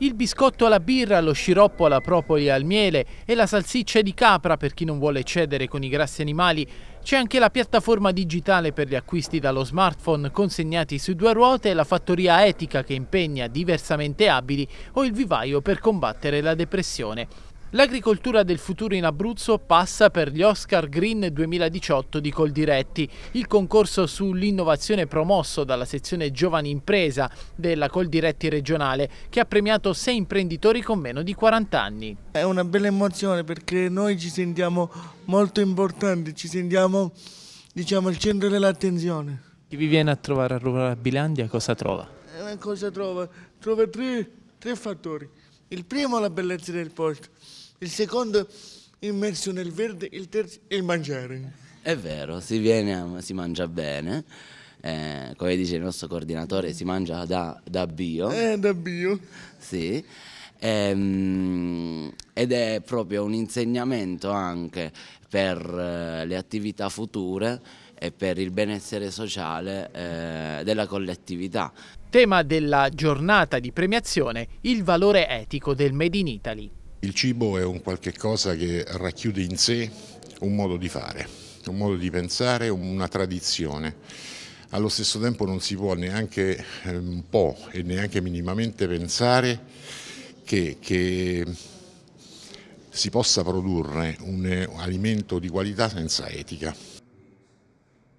il biscotto alla birra, lo sciroppo alla propoli al miele e la salsiccia di capra per chi non vuole cedere con i grassi animali. C'è anche la piattaforma digitale per gli acquisti dallo smartphone consegnati su due ruote, la fattoria etica che impegna diversamente abili o il vivaio per combattere la depressione. L'agricoltura del futuro in Abruzzo passa per gli Oscar Green 2018 di Coldiretti, il concorso sull'innovazione promosso dalla sezione Giovani Impresa della Coldiretti regionale che ha premiato sei imprenditori con meno di 40 anni. È una bella emozione perché noi ci sentiamo molto importanti, ci sentiamo diciamo al centro dell'attenzione. Chi vi viene a trovare a Roma a Bilandia cosa trova? Eh, cosa trova? Trova tre, tre fattori il primo la bellezza del posto, il secondo immerso nel verde, il terzo il mangiare. È vero, si, viene, si mangia bene, eh, come dice il nostro coordinatore si mangia da, da bio. Eh, da bio. Sì. Ehm, ed è proprio un insegnamento anche per eh, le attività future e per il benessere sociale eh, della collettività. Tema della giornata di premiazione, il valore etico del Made in Italy. Il cibo è un qualche cosa che racchiude in sé un modo di fare, un modo di pensare, una tradizione. Allo stesso tempo non si può neanche eh, un po' e neanche minimamente pensare che, che si possa produrre eh, un alimento di qualità senza etica.